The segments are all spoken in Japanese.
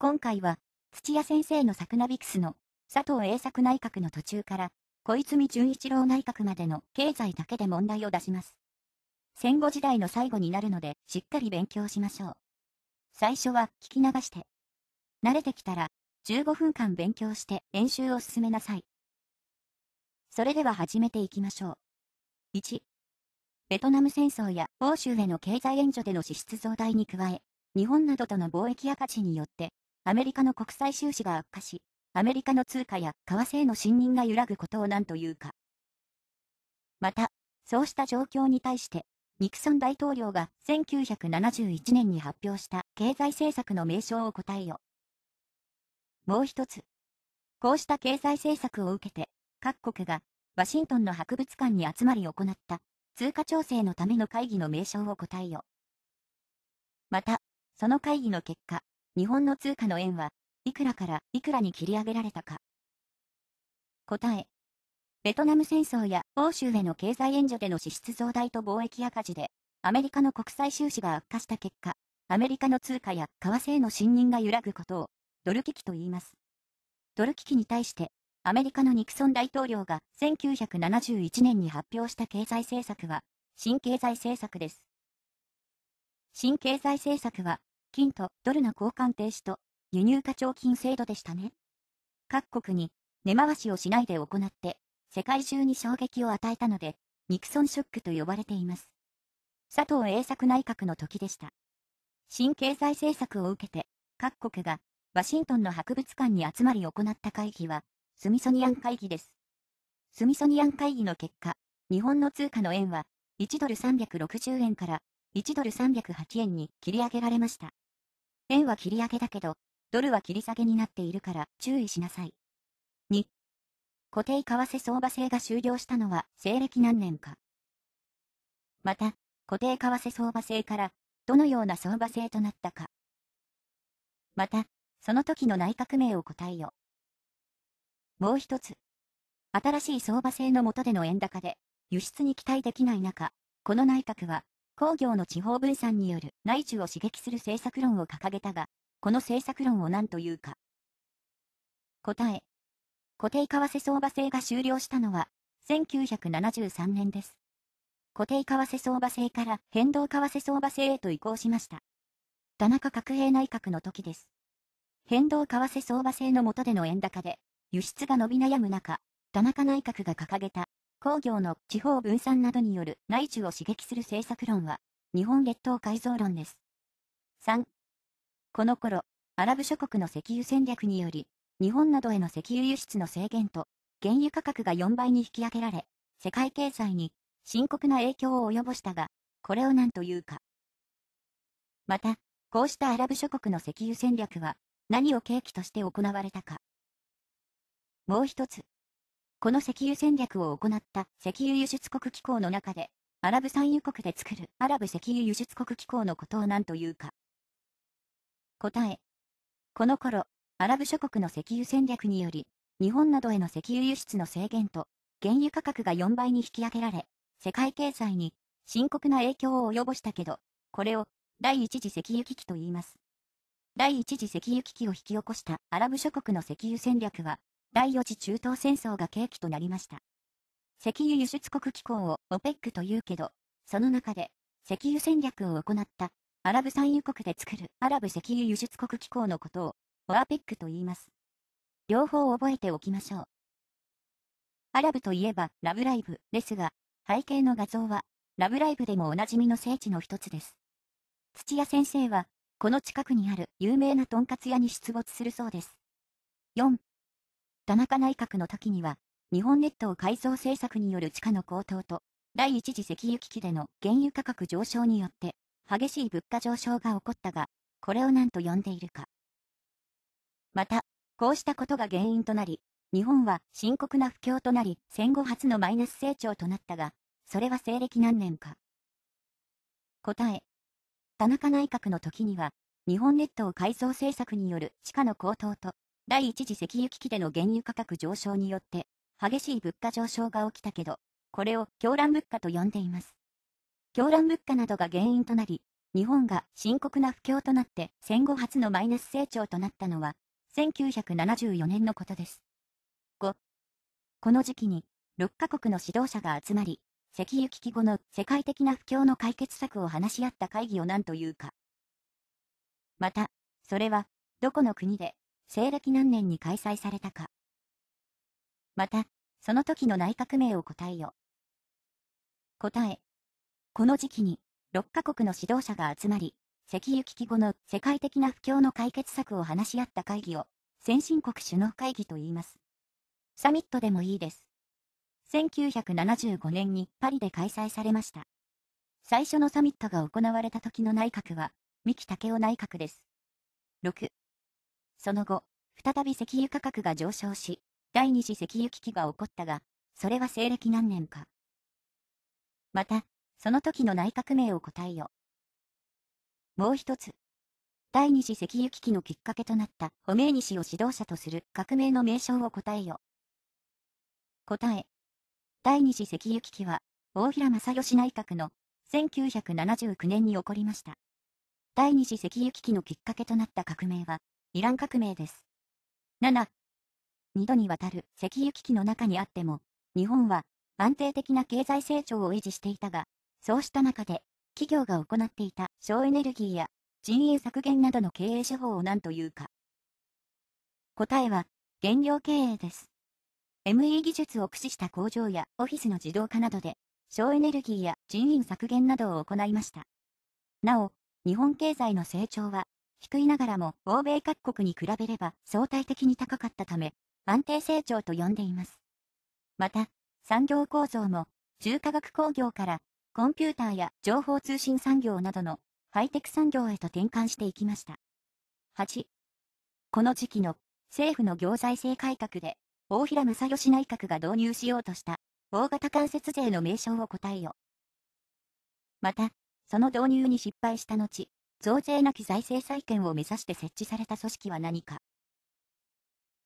今回は、土屋先生のサクナビクスの、佐藤栄作内閣の途中から、小泉純一郎内閣までの経済だけで問題を出します。戦後時代の最後になるので、しっかり勉強しましょう。最初は聞き流して。慣れてきたら、15分間勉強して練習を進めなさい。それでは始めていきましょう。1、ベトナム戦争や欧州への経済援助での支出増大に加え、日本などとの貿易赤字によってアメリカの国際収支が悪化し、アメリカの通貨や為替への信任が揺らぐことを何というか。また、そうした状況に対して、ニクソン大統領が1971年に発表した経済政策の名称を答えよ。もう一つ。こうした経済政策を受けて、各国がワシントンの博物館に集まり行った通貨調整のための会議の名称を答えよ。また、その会議の結果、日本の通貨の円はいくらからいくらに切り上げられたか。答え。ベトナム戦争や欧州への経済援助での支出増大と貿易赤字で、アメリカの国際収支が悪化した結果、アメリカの通貨や為替への信任が揺らぐことを、ドル危機と言います。ドル危機に対して、アメリカのニクソン大統領が1971年に発表した経済政策は、新経済政策です。新経済政策は、金とドルの交換停止と輸入課徴金制度でしたね。各国に根回しをしないで行って世界中に衝撃を与えたのでニクソンショックと呼ばれています。佐藤栄作内閣の時でした。新経済政策を受けて各国がワシントンの博物館に集まり行った会議はスミソニアン会議です。スミソニアン会議の結果、日本の通貨の円は1ドル360円から1ドル308円に切り上げられました。円は切り上げだけど、ドルは切り下げになっているから注意しなさい。2、固定為替相場制が終了したのは西暦何年か。また、固定為替相場制から、どのような相場制となったか。また、その時の内閣名を答えよ。もう一つ。新しい相場制の下での円高で、輸出に期待できない中、この内閣は工業の地方分散による内需を刺激する政策論を掲げたが、この政策論を何というか。答え。固定為替相場制が終了したのは、1973年です。固定為替相場制から変動為替相場制へと移行しました。田中角栄内閣の時です。変動為替相場制の下での円高で、輸出が伸び悩む中、田中内閣が掲げた工業の地方分散などによる内需を刺激する政策論は、日本列島改造論です。3、この頃、アラブ諸国の石油戦略により、日本などへの石油輸出の制限と、原油価格が4倍に引き上げられ、世界経済に深刻な影響を及ぼしたが、これを何というか。また、こうしたアラブ諸国の石油戦略は、何を契機として行われたか。もう一つ、この石油戦略を行った石油輸出国機構の中で、アラブ産油国で作るアラブ石油輸出国機構のことを何というか。答え。この頃、アラブ諸国の石油戦略により、日本などへの石油輸出の制限と、原油価格が4倍に引き上げられ、世界経済に深刻な影響を及ぼしたけど、これを第一次石油危機と言います。第一次石油危機を引き起こしたアラブ諸国の石油戦略は、第4次中東戦争が契機となりました。石油輸出国機構を OPEC と言うけど、その中で石油戦略を行ったアラブ産油国で作るアラブ石油輸出国機構のことを OAPEC と言います。両方覚えておきましょう。アラブといえばラブライブですが、背景の画像はラブライブでもおなじみの聖地の一つです。土屋先生はこの近くにある有名なとんかつ屋に出没するそうです。4田中内閣の時には、日本列島改造政策による地価の高騰と、第一次石油危機での原油価格上昇によって、激しい物価上昇が起こったが、これを何と呼んでいるか。また、こうしたことが原因となり、日本は深刻な不況となり、戦後初のマイナス成長となったが、それは西暦何年か。答え。田中内閣の時には、日本列島改造政策による地価の高騰と、第一次石油危機での原油価格上昇によって、激しい物価上昇が起きたけど、これを狂乱物価と呼んでいます。狂乱物価などが原因となり、日本が深刻な不況となって戦後初のマイナス成長となったのは、1974年のことです。5、この時期に、6カ国の指導者が集まり、石油危機後の世界的な不況の解決策を話し合った会議を何というか。また、それは、どこの国で西暦何年に開催されたか。また、その時の内閣名を答えよ。答え。この時期に、6カ国の指導者が集まり、石油危機後の世界的な不況の解決策を話し合った会議を、先進国首脳会議と言います。サミットでもいいです。1975年にパリで開催されました。最初のサミットが行われた時の内閣は、三木武夫内閣です。6. その後、再び石油価格が上昇し、第二次石油危機が起こったが、それは西暦何年か。また、その時の内閣名を答えよ。もう一つ。第二次石油危機のきっかけとなったホメイニ氏を指導者とする革命の名称を答えよ。答え。第二次石油危機は、大平正義内閣の1979年に起こりました。第二次石油危機のきっかけとなった革命は、イラン革命です。7、2度にわたる石油危機の中にあっても、日本は安定的な経済成長を維持していたが、そうした中で、企業が行っていた省エネルギーや人員削減などの経営手法を何というか。答えは、原料経営です。ME 技術を駆使した工場やオフィスの自動化などで、省エネルギーや人員削減などを行いました。なお、日本経済の成長は低いながらも欧米各国に比べれば相対的に高かったため、安定成長と呼んでいます。また、産業構造も重化学工業からコンピューターや情報通信産業などのハイテク産業へと転換していきました。8. この時期の政府の行財政改革で大平正義内閣が導入しようとした大型間接税の名称を答えよ。また、その導入に失敗した後、増税なき財政再建を目指して設置された組織は何か。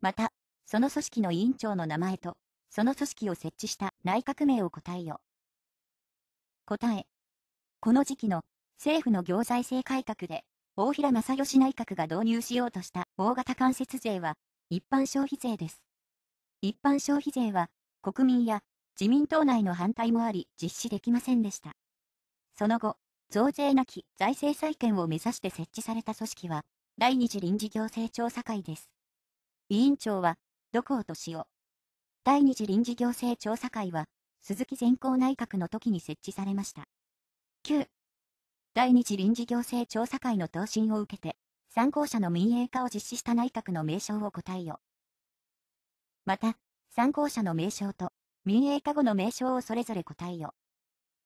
また、その組織の委員長の名前と、その組織を設置した内閣名を答えよ。答え。この時期の政府の行財政改革で、大平正義内閣が導入しようとした大型間接税は、一般消費税です。一般消費税は、国民や自民党内の反対もあり実施できませんでした。その後、増税なき財政再建を目指して設置された組織は、第二次臨時行政調査会です。委員長は、土光敏夫。第二次臨時行政調査会は、鈴木善光内閣の時に設置されました。9、第二次臨時行政調査会の答申を受けて、参考者の民営化を実施した内閣の名称を答えよ。また、参考者の名称と民営化後の名称をそれぞれ答えよ。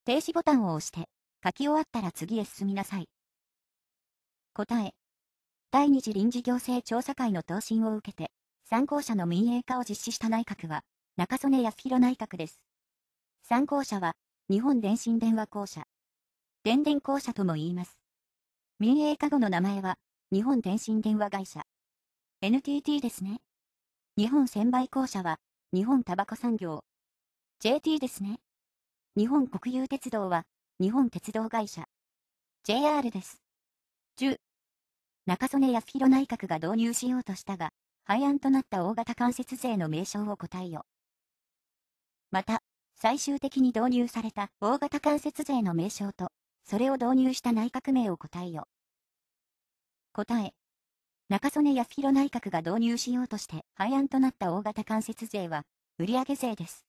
停止ボタンを押して、書き終わったら次へ進みなさい。答え。第二次臨時行政調査会の答申を受けて、参考者の民営化を実施した内閣は、中曽根康弘内閣です。参考者は、日本電信電話公社。電電公社とも言います。民営化後の名前は、日本電信電話会社。NTT ですね。日本専売公社は、日本タバコ産業。JT ですね。日本国有鉄道は、日本鉄道会社 JR です。10中曽根康弘内閣が導入しようとしたが、廃案となった大型間接税の名称を答えよ。また、最終的に導入された大型間接税の名称と、それを導入した内閣名を答えよ。答え。中曽根康弘内閣が導入しようとして廃案となった大型間接税は、売上税です。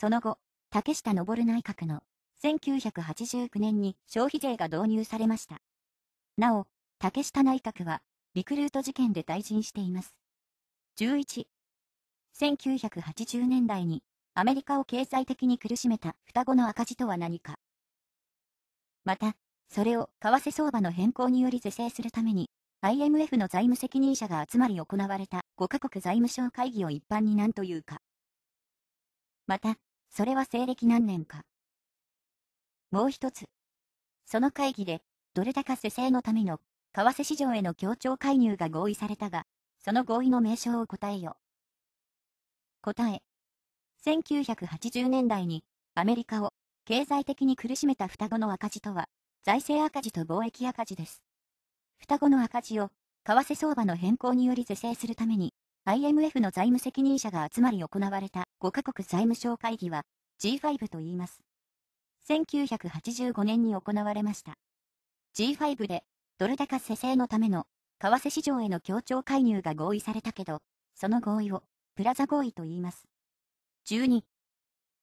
その後、竹下登内閣の1989年に消費税が導入されました。なお、竹下内閣は、リクルート事件で退陣しています。11、1980年代に、アメリカを経済的に苦しめた双子の赤字とは何か。また、それを為替相場の変更により是正するために、IMF の財務責任者が集まり行われた5カ国財務省会議を一般に何というか。また、それは西暦何年か。もう一つ。その会議で、ドル高是正のための、為替市場への協調介入が合意されたが、その合意の名称を答えよ。答え。1980年代に、アメリカを、経済的に苦しめた双子の赤字とは、財政赤字と貿易赤字です。双子の赤字を、為替相場の変更により是正するために、IMF の財務責任者が集まり行われた5カ国財務省会議は G5 と言います。1985年に行われました。G5 で、ドル高施政のための、為替市場への協調介入が合意されたけど、その合意を、プラザ合意と言います。12、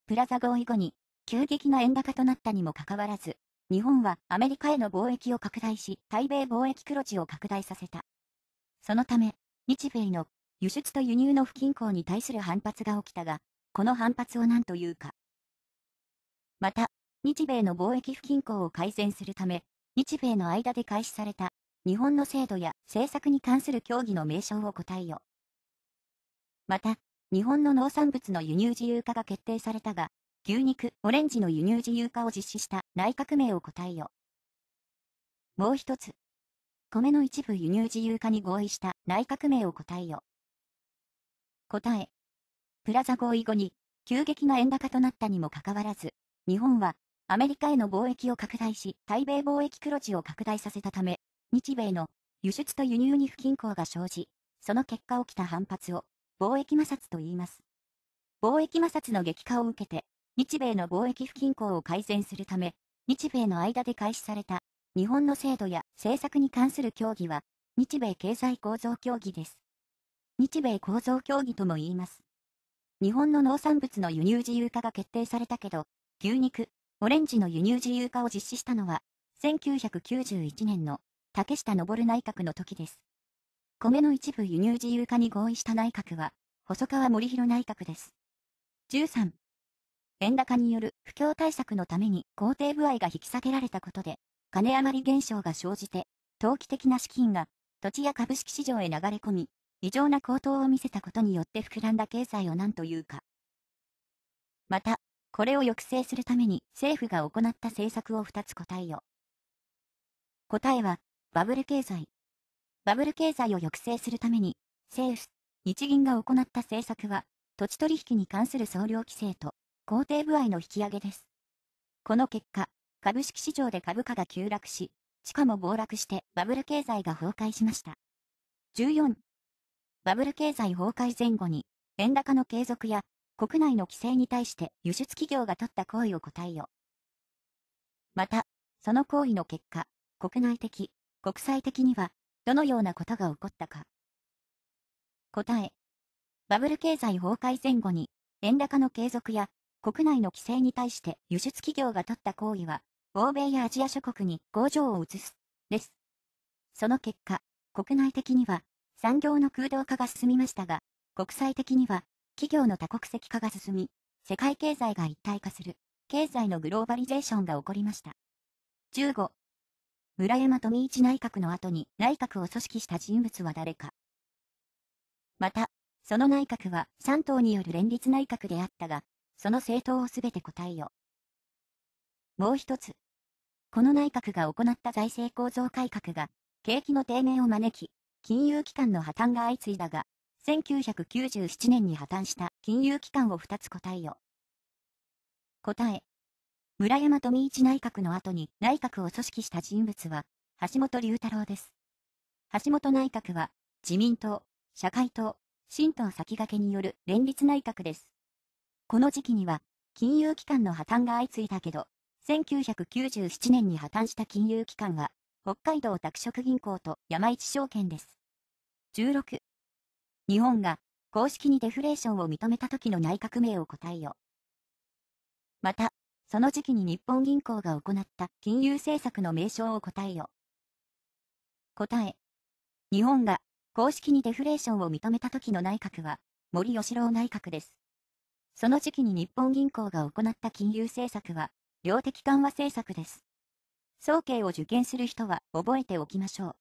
プラザ合意後に、急激な円高となったにもかかわらず、日本はアメリカへの貿易を拡大し、対米貿易黒字を拡大させた。そのため、日米の輸出と輸入の不均衡に対する反発が起きたが、この反発を何というか。また、日米の貿易不均衡を改善するため、日米の間で開始された、日本の制度や政策に関する協議の名称を答えよ。また、日本の農産物の輸入自由化が決定されたが、牛肉、オレンジの輸入自由化を実施した内閣名を答えよ。もう一つ。米の一部輸入自由化に合意した内閣名を答えよ。答え。プラザ合意後に、急激な円高となったにもかかわらず、日本はアメリカへの貿易を拡大し、対米貿易黒字を拡大させたため、日米の輸出と輸入に不均衡が生じ、その結果起きた反発を貿易摩擦と言います。貿易摩擦の激化を受けて、日米の貿易不均衡を改善するため、日米の間で開始された日本の制度や政策に関する協議は、日米経済構造協議です。日米構造協議とも言います。日本の農産物の輸入自由化が決定されたけど、牛肉、オレンジの輸入自由化を実施したのは、1991年の竹下登内閣の時です。米の一部輸入自由化に合意した内閣は、細川森弘内閣です。13、円高による不況対策のために工程不合が引き下げられたことで、金余り現象が生じて、投機的な資金が土地や株式市場へ流れ込み、異常な高騰を見せたことによって膨らんだ経済を何というか。また、これを抑制するために政府が行った政策を2つ答えよ。答えは、バブル経済。バブル経済を抑制するために、政府、日銀が行った政策は、土地取引に関する総量規制と、肯定部合の引き上げです。この結果、株式市場で株価が急落し、地価も暴落してバブル経済が崩壊しました。14。バブル経済崩壊前後に、円高の継続や国内の規制に対して輸出企業が取った行為を答えよ。また、その行為の結果、国内的、国際的には、どのようなことが起こったか。答え。バブル経済崩壊前後に、円高の継続や、国内の規制に対して輸出企業が取った行為は、欧米やアジア諸国に工場を移す、です。その結果、国内的には、産業の空洞化が進みましたが、国際的には、企業の多国籍化が進み、世界経済が一体化する、経済のグローバリゼーションが起こりました。15、村山富一内閣の後に内閣を組織した人物は誰か。また、その内閣は3党による連立内閣であったが、その政党をすべて答えよ。もう一つ。この内閣が行った財政構造改革が、景気の低迷を招き、金融機関の破綻が相次いだが、1997年に破綻した金融機関を2つ答えよ。答え。村山富一内閣の後に内閣を組織した人物は、橋本龍太郎です。橋本内閣は、自民党、社会党、新党先駆けによる連立内閣です。この時期には、金融機関の破綻が相次いだけど、1997年に破綻した金融機関は、北海道拓殖銀行と山一証券です。16、日本が公式にデフレーションを認めた時の内閣名を答えよ。また、その時期に日本銀行が行った金融政策の名称を答えよ。答え。日本が公式にデフレーションを認めた時の内閣は森喜朗内閣です。その時期に日本銀行が行った金融政策は量的緩和政策です。総計を受験する人は覚えておきましょう。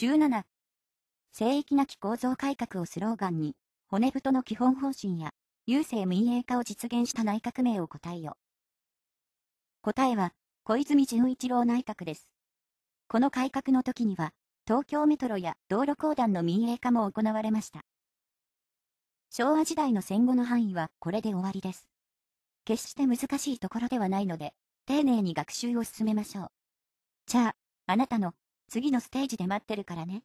17聖域なき構造改革をスローガンに、骨太の基本方針や、郵政民営化を実現した内閣名を答えよ。答えは、小泉純一郎内閣です。この改革の時には、東京メトロや道路公団の民営化も行われました。昭和時代の戦後の範囲はこれで終わりです。決して難しいところではないので、丁寧に学習を進めましょう。じゃあ、あなたの次のステージで待ってるからね。